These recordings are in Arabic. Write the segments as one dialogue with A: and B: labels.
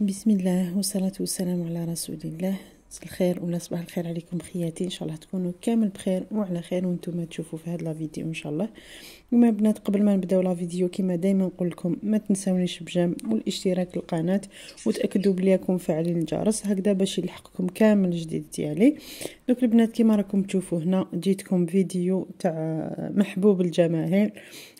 A: بسم الله والصلاة والسلام على رسول الله الخير ولا صباح الخير عليكم خياتي ان شاء الله تكونوا كامل بخير وعلى خير وانتم تشوفوا في هاد لا فيديو ان شاء الله وما بنات قبل ما نبداو لا فيديو كما دائما نقول لكم ما تنساونيش بجام والاشتراك للقناه وتاكدوا بلي راكم فاعلين الجرس هكذا باش يلحقكم كامل الجديد ديالي دوك البنات كما راكم تشوفوا هنا جيتكم فيديو تاع محبوب الجماهير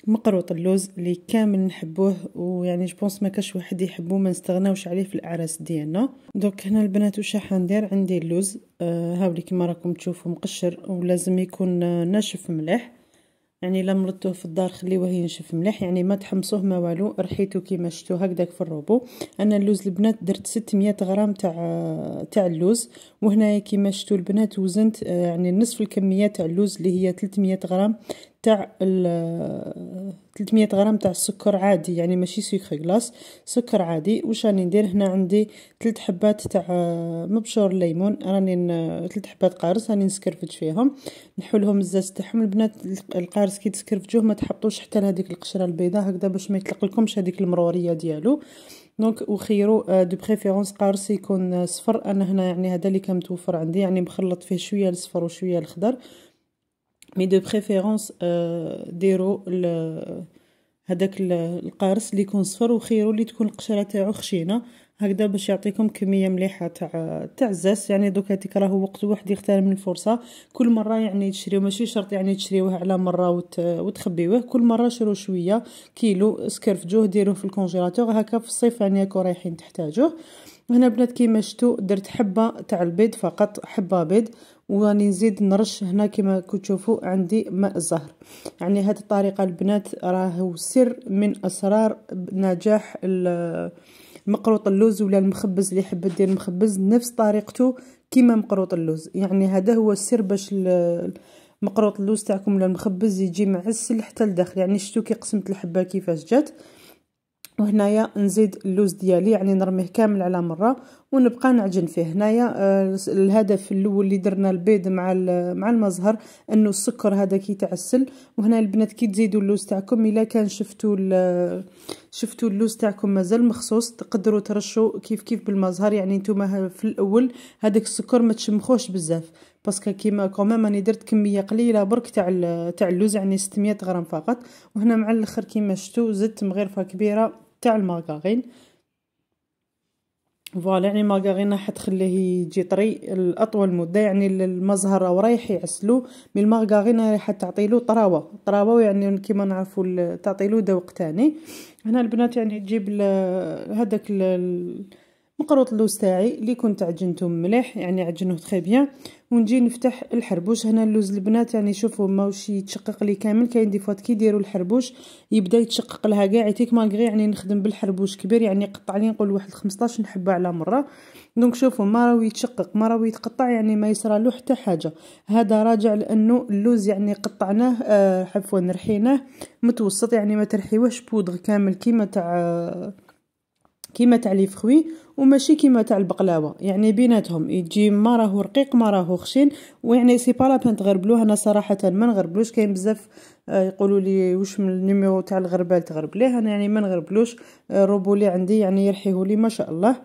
A: مقروط اللوز اللي كامل نحبوه ويعني جبونس ما كاش واحد يحبو ما نستغناوش عليه في الاعراس ديالنا دوك هنا البنات واش حندير عندي اللوز آه هاولي كما راكم تشوفوا مقشر ولازم يكون آه، ناشف مليح يعني لا مرضتوه في الدار خليوه ينشف مليح يعني ما تحمصوه ما والو رحيتو كيما شفتوا هكذاك في الروبو انا اللوز البنات درت 600 غرام تاع آه، تاع اللوز وهنايا كيما شفتوا البنات وزنت آه، يعني نصف الكميه تاع اللوز اللي هي 300 غرام تاع 300 غرام تاع السكر عادي يعني ماشي سكر غلاس سكر عادي واش راني ندير هنا عندي ثلاث حبات تاع آه، مبشور الليمون راني ثلاث حبات قارص راني نسكرفج فيهم نحولهم الزاز تاعهم البنات القارص كي تسكرفجوه ما تحطوش حتى لهذيك القشره البيضاء هكذا باش ما يطلق لكمش هذيك المروريه ديالو دونك وخيروا دو بريفيرونس قارص يكون آه، صفر انا هنا يعني هذا اللي كان متوفر عندي يعني مخلط فيه شويه الصفر وشويه الخضر مي دو بريفيرونس آه، ديرو هذاك القارص اللي يكون صفر وخيرو اللي تكون القشره تاعو خشينه هكذا باش يعطيكم كميه مليحه تاع تاع الزاس يعني دوكا هذيك راهو وقت واحد يختار من الفرصه كل مره يعني تشريو ماشي شرط يعني تشريوه على مره وت... وتخبيوه كل مره شرو شويه كيلو سكرفجوه ديروه في الكونجيلاتور هكا في الصيف يعني رايحين رايحين تحتاجوه هنا بنات كيما شتو درت حبه تاع البيض فقط حبه بيض وراني نزيد نرش هنا كما كتشوفوا عندي ماء الزهر يعني هذه الطريقه البنات راهو سر من اسرار نجاح مقروط اللوز ولا المخبز اللي حبت دير المخبز نفس طريقته كيما مقروط اللوز يعني هذا هو السر باش مقروط اللوز تاعكم ولا المخبز يجي معسل حتى لداخل يعني شفتوا كي قسمت الحبه كيفاش جات وهنايا نزيد اللوز ديالي يعني نرميه كامل على مره ونبقى نعجن فيه هنايا آه، الهدف الاول اللي درنا البيض مع مع المزهر انه السكر هذا كيتعسل وهنا البنات كي تزيدوا اللوز تاعكم الا كان شفتوا شفتوا اللوز تاعكم مازال مخصوص تقدروا ترشوا كيف كيف بالمزهر يعني نتوما في الاول هذاك السكر ما تشمخوش بزاف باسكو كيما كومام انا درت كميه قليله برك تاع تاع اللوز يعني 600 غرام فقط وهنا مع الاخر كيما شفتوا زدت مغرفه كبيره تاع المارغارين فوالا يعني المارغارين راح تخليه يجي طري لاطول مده يعني المزهر راه رايح يعسلو مي المارغارين راح تعطيلو طراوه طراوه يعني كيما نعرفوا تعطيلو ذوق تاني هنا البنات يعني تجيب هذاك مقروط اللوز تاعي اللي كنت عجنته مليح يعني عجنوه تري بيان ونجي نفتح الحربوش هنا اللوز البنات يعني شوفوا ماهوش يتشقق لي كامل كاين دي فوات كي يديروا الحربوش يبدا يتشقق لها كاع يتيك مالغري يعني نخدم بالحربوش كبير يعني قطع لي نقول واحد 15 حبه على مره دونك شوفوا ما راهو يتشقق ما راهو يتقطع يعني ما يصرالو حتى حاجه هذا راجع لانه اللوز يعني قطعناه آه عفوا رحيناه متوسط يعني ما ترحيوهش بودغ كامل كيما تاع آه كيما تاع لي فروي وماشي كيما تاع البقلاوه يعني بيناتهم يجي ما راهو رقيق ما راهو خشين ويعني سي با لا بان تغربلوه انا صراحه ما نغربلوش كاين بزاف آه، يقولوا لي واش من النيميرو تاع الغربال تغرب ليه انا يعني ما نغربلوش آه، لي عندي يعني يرحيه لي ما شاء الله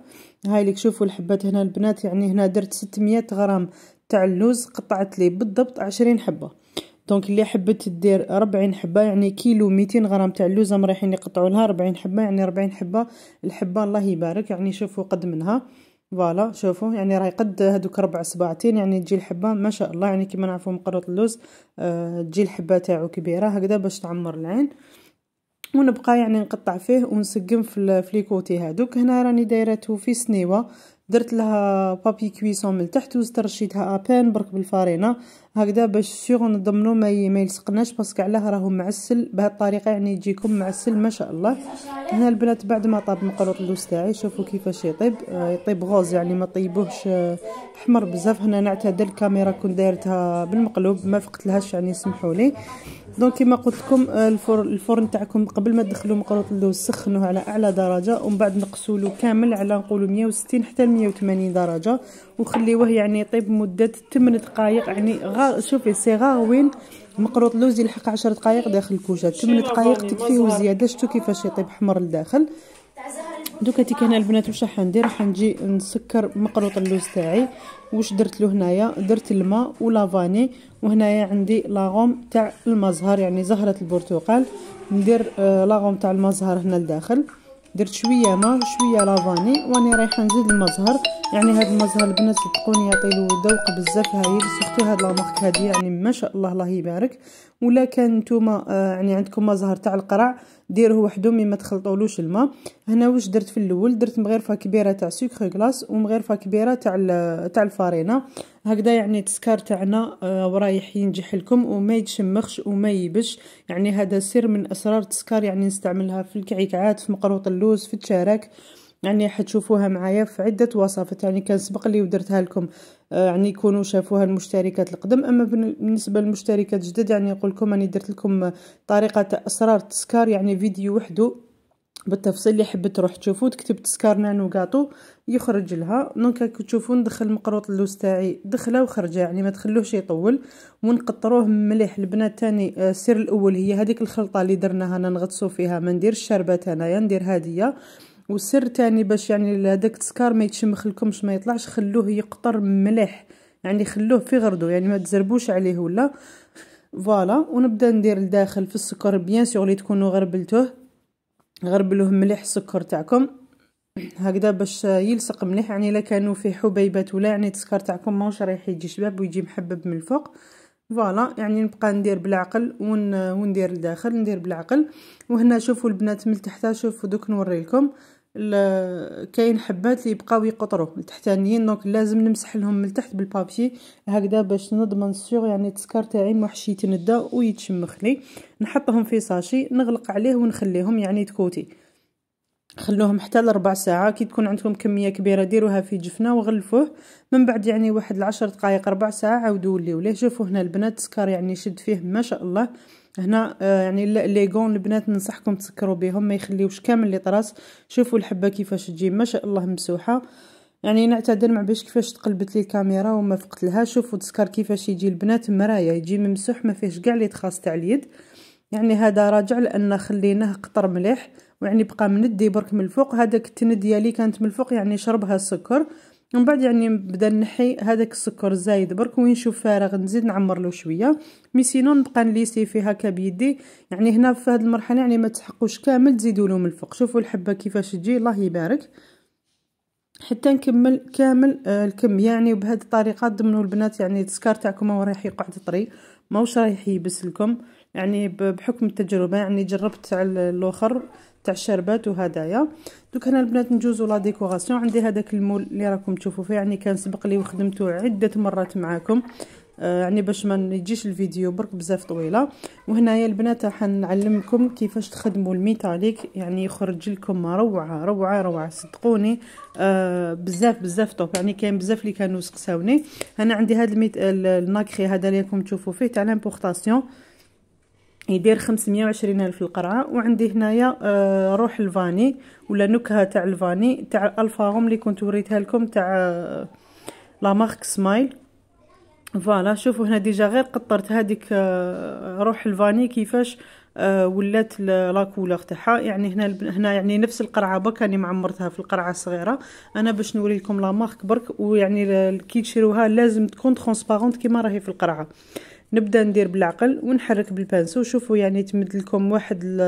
A: هاي اللي تشوفوا الحبات هنا البنات يعني هنا درت 600 غرام تاع اللوز قطعت لي بالضبط 20 حبه دونك اللي حبت دير 40 حبه يعني كيلو 200 غرام تاع اللوزه مريحين يقطعوا لها 40 حبه يعني 40 حبه الحبه الله يبارك يعني شوفوا قد منها فوالا شوفوا يعني راهي قد هذوك ربع سبعتين يعني تجي الحبه ما شاء الله يعني كيما نعرفوا مقروط اللوز آه، تجي الحبه تاعو كبيره هكذا باش تعمر العين ونبقى يعني نقطع فيه ونسقم في الفليكوتي هادوك هنا راني دايرته في سنيوه درت لها بابي كويسون من تحت وزت ابان برك بالفارينه هكذا باش سيغ نضمنو ما ما يلصقناش باسكو علاه راهو معسل بهاد الطريقه يعني يجيكم معسل ما شاء الله هنا البنات بعد ما طاب مقروط اللوز تاعي شوفوا كيفاش يطيب آه، يطيب غوز يعني ما طيبوهش آه، احمر بزاف هنا نعتذر الكاميرا كون دايرتها بالمقلوب ما فقتلهاش يعني سمحوا لي دونك كما قلت لكم آه، الفرن تاعكم قبل ما تدخلوا مقروط اللوز سخنوه على اعلى درجه ومن بعد نقصوا له كامل على نقولوا 160 حتى 180 درجه وخليوه يعني يطيب مده 8 دقائق يعني غا شوفي سي غاوين مقروط اللوز يلحق 10 دقائق داخل الكوشه 8 دقائق تكفيه وزياده شفتوا كيفاش يطيب حمر لداخل دوكا تي كان البنات واش راح ندير راح نجي نسكر مقروط اللوز تاعي واش درت له هنايا درت الماء ولافاني وهنايا عندي لاغوم تاع المزهر يعني زهره البرتقال ندير آه لاغوم تاع المزهر هنا لداخل درت شويه ماء شويه لافاني واني رايحه نزيد المزهر يعني هذا المزهر البنات صدقوني يعطي له ذوق بزاف هايل سورتو هاد لا مارك هادي يعني ما شاء الله الله يبارك ولا كان نتوما آه، يعني عندكم مزهر تاع القرع ديروه وحده مي ما تخلطولوش الماء هنا واش درت في الاول درت مغرفه كبيره تاع سكر غلاس ومغرفه كبيره تاع تاع الفارينه هكذا يعني التسكار تاعنا آه، ورايح ينجح لكم وما يتشمخش وما يبش يعني هذا سر من اسرار التسكار يعني نستعملها في الكعكعات في مقروط اللوز في التشارك يعني حتشوفوها معايا في عده وصفات يعني كان سبق لي ودرتها لكم آه، يعني يكونوا شافوها المشتركات القدم اما بالنسبه للمشتركات الجدد يعني نقول لكم راني درت لكم طريقه اسرار التسكار يعني فيديو وحده بالتفصيل اللي حبيت تروح تشوفوا تكتب تسكار نانو كاطو يخرج لها دونك كي تشوفوا ندخل مقروط اللوز تاعي دخله وخرجه يعني ما تخلوهش يطول ونقطروه مليح البنات تاني آه، السر الاول هي هذيك الخلطه اللي درناها انا نغطسو فيها ما نديرش شربات انايا ندير هاديه وسر تاني باش يعني هذاك التسكار ما يتشمخ لكمش ما يطلعش خلوه يقطر مليح يعني خلوه في غردو يعني ما تزربوش عليه ولا فوالا ونبدا ندير لداخل في السكر بيان سيغ لي تكونوا غربلتوه غربلوه مليح السكر تاعكم هكذا باش يلصق مليح يعني الا كانوا فيه حبيبات ولا يعني السكر تاعكم ماهوش رايح يجي شباب ويجي محبب من الفوق فوالا يعني نبقى ندير بالعقل ون... وندير لداخل ندير بالعقل وهنا شوفوا البنات من تحتها شوفوا دوك نوري لكم كاين حبات اللي يبقاو يقطرو التحتانيين دونك لازم نمسح لهم من التحت بالبابي هكذا باش نضمن سيغ يعني التسكار تاعي ما حش يتندى ويتشمخ لي نحطهم في ساشي نغلق عليه ونخليهم يعني تكوتي خلوهم حتى لربع ساعة كي تكون عندكم كمية كبيرة ديروها في جفنة وغلفوه من بعد يعني واحد العشر دقايق ربع ساعة عودوا وليو ليه شوفوا هنا البنات سكار يعني شد فيه ما شاء الله هنا آه، يعني غون البنات ننصحكم تسكروا بهم ما يخليوش كامل لي طراس شوفوا الحبه كيفاش تجي ما شاء الله ممسوحه يعني نعتذر مع باش كيفاش تقلبت لي الكاميرا وما فقت لها شوفوا تسكر كيفاش يجي البنات مرايا يجي ممسوح ما فيهش كاع لي تخاص تاع اليد يعني هذا راجع لان خليناه قطر مليح ويعني بقى مندي برك من الفوق هذاك التند ديالي كانت من الفوق يعني شربها السكر ومن بعد يعني نبدا نحي هذاك السكر الزايد برك وين نشوف فارغ نزيد نعمر له شويه مي سينو نبقى نليسي فيه كبيدي بيدي يعني هنا في هذه المرحله يعني ما تحقوش كامل تزيدوا له من الفوق شوفوا الحبه كيفاش تجي الله يبارك حتى نكمل كامل آه الكم يعني وبهذه الطريقه ضمنوا البنات يعني السكر تاعكم ما رايح يقعد طري ماهوش رايح يبس لكم يعني بحكم التجربه يعني جربت على الاخر تاع الشربات وهدايا دوك هنا البنات نجوزو لا ديكوراسيون عندي هذاك المول اللي راكم تشوفوا فيه يعني كان سبق لي وخدمته عده مرات معاكم آه، يعني باش ما يجيش الفيديو برك بزاف طويله وهنايا البنات راح نعلمكم كيفاش تخدموا الميتاليك يعني يخرج لكم روعه روعه روعه صدقوني آه بزاف بزاف طوب يعني كاين بزاف اللي كانوا سقساوني انا عندي هذا الميت الناكري هذا اللي راكم تشوفوا فيه تاع لامبورطاسيون يدير 520 ألف القرعة وعندي هنايا آه، روح الفاني ولا نكهة تاع الفاني تاع الفاغوم اللي كنت وريتها لكم تاع لا مارك سمايل فوالا شوفوا هنا ديجا غير قطرت هذيك آه، روح الفاني كيفاش آه، ولات لا كولور تاعها يعني هنا هنا يعني نفس القرعه برك راني معمرتها في القرعه الصغيره انا باش نوري لكم لا مارك برك ويعني كي تشروها لازم تكون ترونسبارونت كيما راهي في القرعه نبدا ندير بالعقل ونحرك بالبانسو شوفوا يعني تمد لكم واحد ل...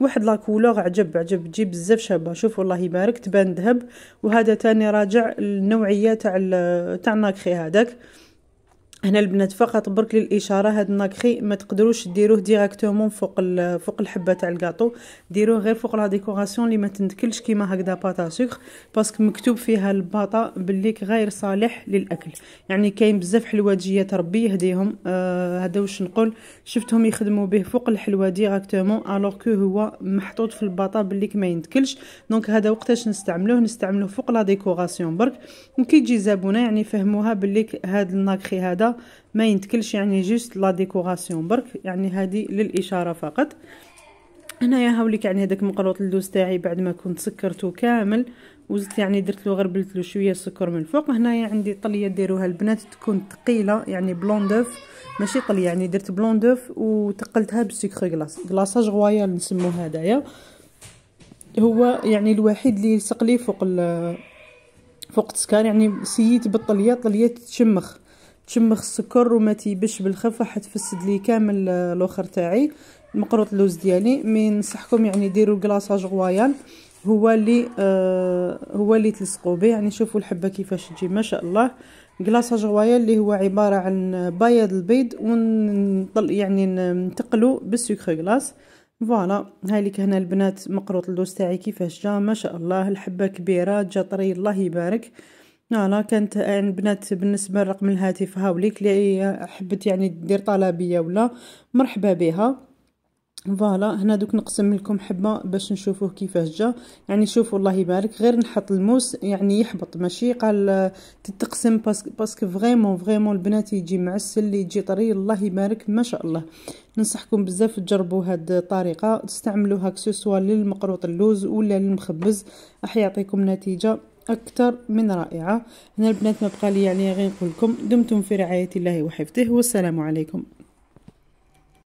A: واحد لاكولوغ عجب عجب تجي بزاف شابه شوفوا الله يبارك تبان ذهب وهذا تاني راجع النوعيه تاع تاع الناكخي هذاك هنا البنات فقط برك للاشاره هاد الناكخي ما تقدروش ديروه ديريكتومون فوق فوق الحبه تاع الكاطو ديروه غير فوق لا ديكوراسيون اللي ما تنتكلش كيما هكذا باتا سكر باسكو مكتوب فيها الباطا بليك غير صالح للاكل يعني كاين بزاف حلواجيات ربي يهديهم آه هذا واش نقول شفتهم يخدموا به فوق الحلوه ديريكتومون الوغ كو هو محطوط في الباطا بليك ما يندكلش دونك هذا وقتاش نستعملوه نستعملوه فوق لا ديكوراسيون برك وكي تجي زابونه يعني فهموها بليك هاد الناكخي هذا ما ينتكلش يعني جوست لا ديكوراسيون برك يعني هذه للاشاره فقط هنايا هاوليك يعني هذاك مقروط اللوز تاعي بعد ما كنت سكرته كامل وزدت يعني درت له غربلت له شويه سكر من الفوق هنايا عندي طليه ديروها البنات تكون ثقيله يعني بلون دوف ماشي طليه يعني درت بلون دوف وتقلتها بالسكر غلاس غلاصاج غوايال نسموه هذايا هو يعني الوحيد اللي يلصق لي فوق فوق السكر يعني سييت بالطليه طليه تشمخ تشمخ السكر وما تيبش بالخف تفسد لي كامل آه، الاخر تاعي مقروط اللوز ديالي مي نصحكم يعني ديروا كلاصاج غوايان هو اللي آه هو اللي تلصقوا به يعني شوفوا الحبه كيفاش تجي ما شاء الله كلاصاج غوايان اللي هو عباره عن بياض البيض ونطل يعني نتقلو بالسكر كلاص فوالا هاي لك هنا البنات مقروط اللوز تاعي كيفاش جا ما شاء الله الحبه كبيره جا طري الله يبارك لا نعم، كانت يعني البنات بالنسبه لرقم الهاتف هاوليك اللي حبت يعني دير طلبيه ولا مرحبا بها فوالا هنا دوك نقسم لكم حبه باش نشوفوه كيفاش جا يعني شوفوا الله يبارك غير نحط الموس يعني يحبط ماشي قال تتقسم باسكو باسك فريمون فريمون البنات يجي معسل يجي طري الله يبارك ما شاء الله ننصحكم بزاف تجربوا هاد الطريقه تستعملوها كسوسوا للمقروط اللوز ولا للمخبز راح يعطيكم نتيجه أكثر من رائعة هنا البنات ما بقى لي يعني غير نقول لكم دمتم في رعاية الله وحفظه والسلام عليكم